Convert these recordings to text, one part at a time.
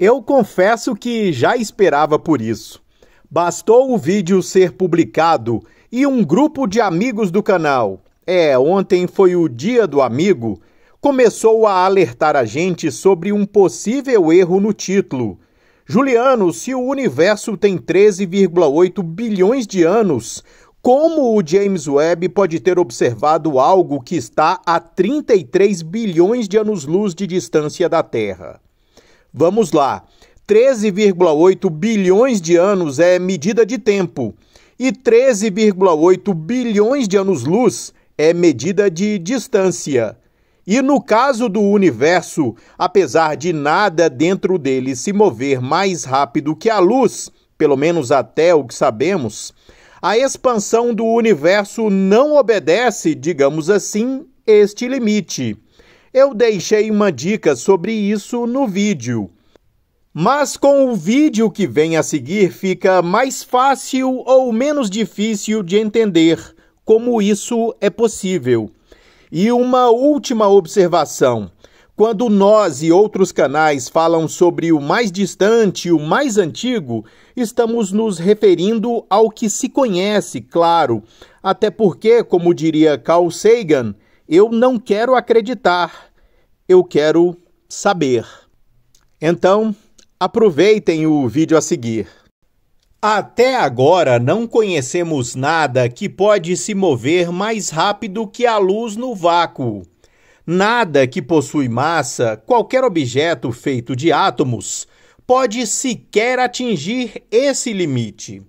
Eu confesso que já esperava por isso. Bastou o vídeo ser publicado e um grupo de amigos do canal, é, ontem foi o Dia do Amigo, começou a alertar a gente sobre um possível erro no título. Juliano, se o universo tem 13,8 bilhões de anos, como o James Webb pode ter observado algo que está a 33 bilhões de anos-luz de distância da Terra? Vamos lá. 13,8 bilhões de anos é medida de tempo e 13,8 bilhões de anos-luz é medida de distância. E no caso do universo, apesar de nada dentro dele se mover mais rápido que a luz, pelo menos até o que sabemos, a expansão do universo não obedece, digamos assim, este limite. Eu deixei uma dica sobre isso no vídeo. Mas com o vídeo que vem a seguir fica mais fácil ou menos difícil de entender como isso é possível. E uma última observação. Quando nós e outros canais falam sobre o mais distante, o mais antigo, estamos nos referindo ao que se conhece, claro. Até porque, como diria Carl Sagan, eu não quero acreditar eu quero saber. Então, aproveitem o vídeo a seguir. Até agora não conhecemos nada que pode se mover mais rápido que a luz no vácuo. Nada que possui massa, qualquer objeto feito de átomos, pode sequer atingir esse limite.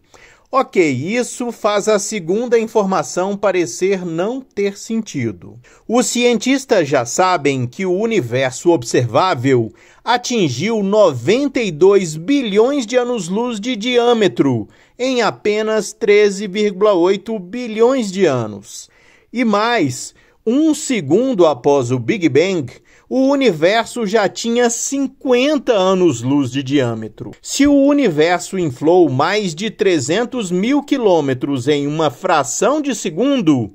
Ok, isso faz a segunda informação parecer não ter sentido. Os cientistas já sabem que o universo observável atingiu 92 bilhões de anos-luz de diâmetro em apenas 13,8 bilhões de anos. E mais, um segundo após o Big Bang, o universo já tinha 50 anos-luz de diâmetro. Se o universo inflou mais de 300 mil quilômetros em uma fração de segundo,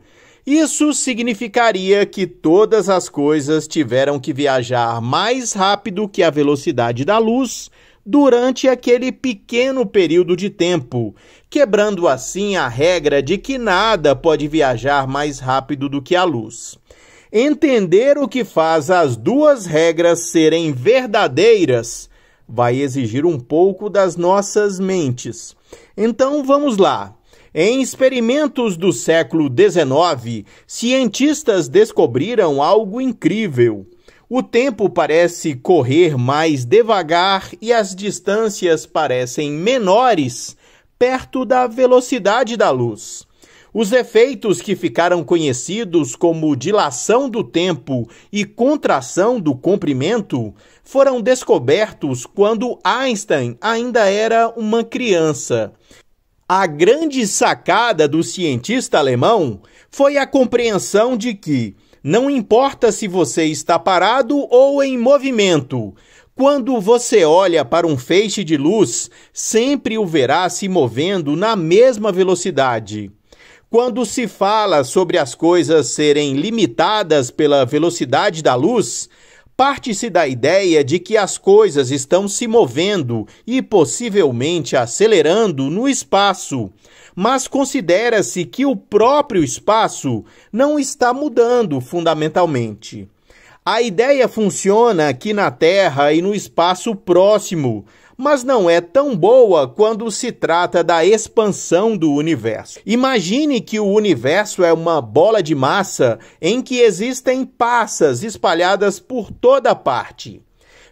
isso significaria que todas as coisas tiveram que viajar mais rápido que a velocidade da luz durante aquele pequeno período de tempo, quebrando assim a regra de que nada pode viajar mais rápido do que a luz entender o que faz as duas regras serem verdadeiras vai exigir um pouco das nossas mentes. Então vamos lá. Em experimentos do século XIX, cientistas descobriram algo incrível. O tempo parece correr mais devagar e as distâncias parecem menores perto da velocidade da luz. Os efeitos que ficaram conhecidos como dilação do tempo e contração do comprimento foram descobertos quando Einstein ainda era uma criança. A grande sacada do cientista alemão foi a compreensão de que não importa se você está parado ou em movimento, quando você olha para um feixe de luz, sempre o verá se movendo na mesma velocidade. Quando se fala sobre as coisas serem limitadas pela velocidade da luz, parte-se da ideia de que as coisas estão se movendo e possivelmente acelerando no espaço, mas considera-se que o próprio espaço não está mudando fundamentalmente. A ideia funciona aqui na Terra e no espaço próximo, mas não é tão boa quando se trata da expansão do universo. Imagine que o universo é uma bola de massa em que existem passas espalhadas por toda parte.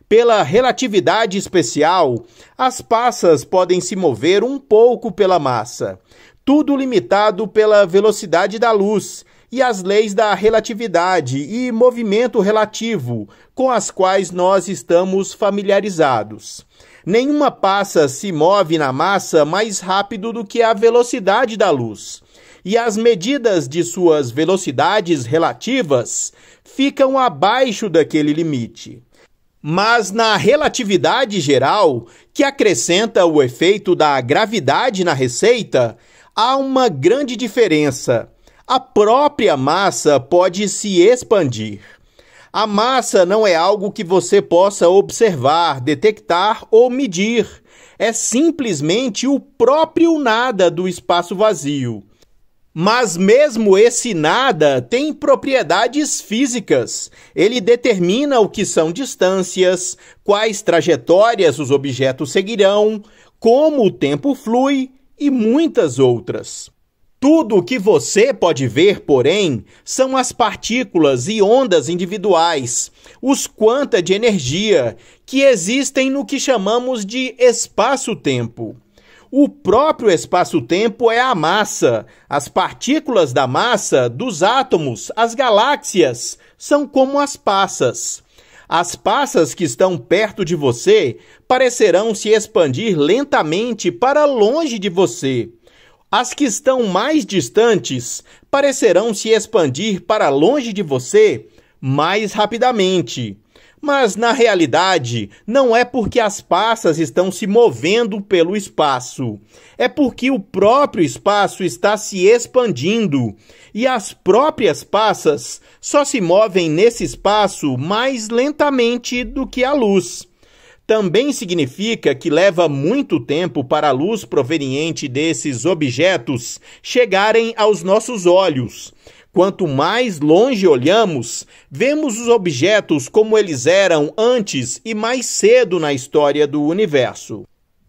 Pela relatividade especial, as passas podem se mover um pouco pela massa, tudo limitado pela velocidade da luz, e as leis da relatividade e movimento relativo, com as quais nós estamos familiarizados. Nenhuma passa se move na massa mais rápido do que a velocidade da luz, e as medidas de suas velocidades relativas ficam abaixo daquele limite mas na relatividade geral, que acrescenta o efeito da gravidade na receita, há uma grande diferença a própria massa pode se expandir. A massa não é algo que você possa observar, detectar ou medir. É simplesmente o próprio nada do espaço vazio. Mas mesmo esse nada tem propriedades físicas. Ele determina o que são distâncias, quais trajetórias os objetos seguirão, como o tempo flui e muitas outras. Tudo o que você pode ver, porém, são as partículas e ondas individuais, os quanta de energia, que existem no que chamamos de espaço-tempo. O próprio espaço-tempo é a massa. As partículas da massa, dos átomos, as galáxias, são como as passas. As passas que estão perto de você parecerão se expandir lentamente para longe de você. As que estão mais distantes parecerão se expandir para longe de você mais rapidamente. Mas na realidade, não é porque as passas estão se movendo pelo espaço, é porque o próprio espaço está se expandindo e as próprias passas só se movem nesse espaço mais lentamente do que a luz também significa que leva muito tempo para a luz proveniente desses objetos chegarem aos nossos olhos. Quanto mais longe olhamos, vemos os objetos como eles eram antes e mais cedo na história do universo.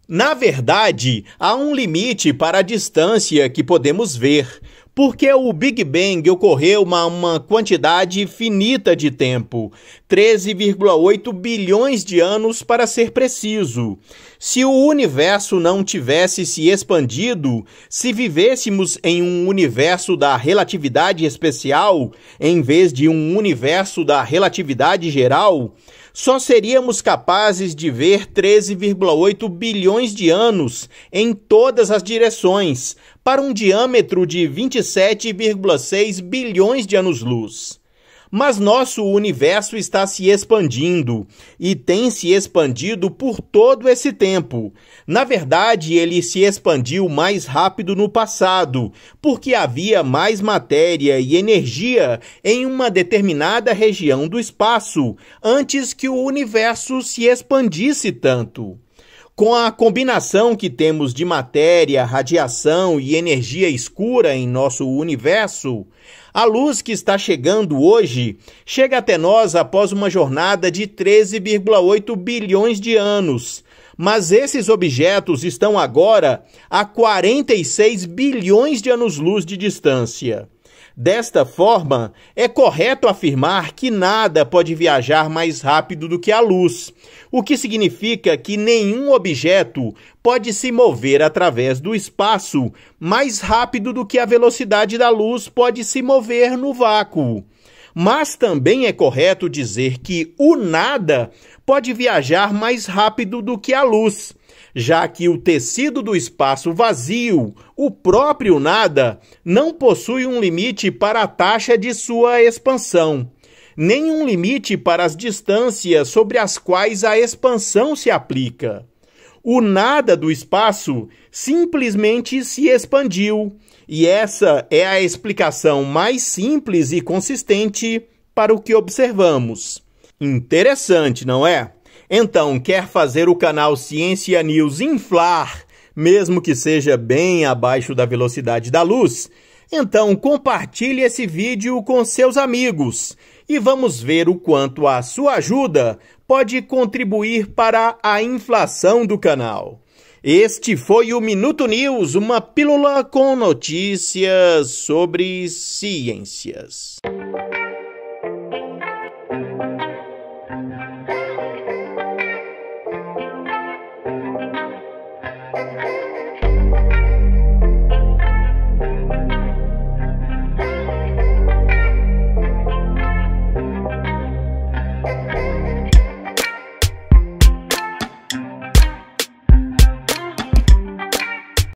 Na verdade, há um limite para a distância que podemos ver, porque o Big Bang ocorreu uma, uma quantidade finita de tempo, 13,8 bilhões de anos para ser preciso. Se o universo não tivesse se expandido, se vivêssemos em um universo da relatividade especial em vez de um universo da relatividade geral, só seríamos capazes de ver 13,8 bilhões de anos em todas as direções, para um diâmetro de 27,6 bilhões de anos-luz. Mas nosso universo está se expandindo e tem se expandido por todo esse tempo. Na verdade, ele se expandiu mais rápido no passado, porque havia mais matéria e energia em uma determinada região do espaço antes que o universo se expandisse tanto. Com a combinação que temos de matéria, radiação e energia escura em nosso universo, a luz que está chegando hoje chega até nós após uma jornada de 13,8 bilhões de anos. Mas esses objetos estão agora a 46 bilhões de anos-luz de distância. Desta forma, é correto afirmar que nada pode viajar mais rápido do que a luz, o que significa que nenhum objeto pode se mover através do espaço mais rápido do que a velocidade da luz pode se mover no vácuo. Mas também é correto dizer que o nada pode viajar mais rápido do que a luz já que o tecido do espaço vazio, o próprio nada, não possui um limite para a taxa de sua expansão, nem um limite para as distâncias sobre as quais a expansão se aplica. O nada do espaço simplesmente se expandiu, e essa é a explicação mais simples e consistente para o que observamos. Interessante, não é? Então, quer fazer o canal Ciência News inflar, mesmo que seja bem abaixo da velocidade da luz? Então, compartilhe esse vídeo com seus amigos e vamos ver o quanto a sua ajuda pode contribuir para a inflação do canal. Este foi o Minuto News, uma pílula com notícias sobre ciências.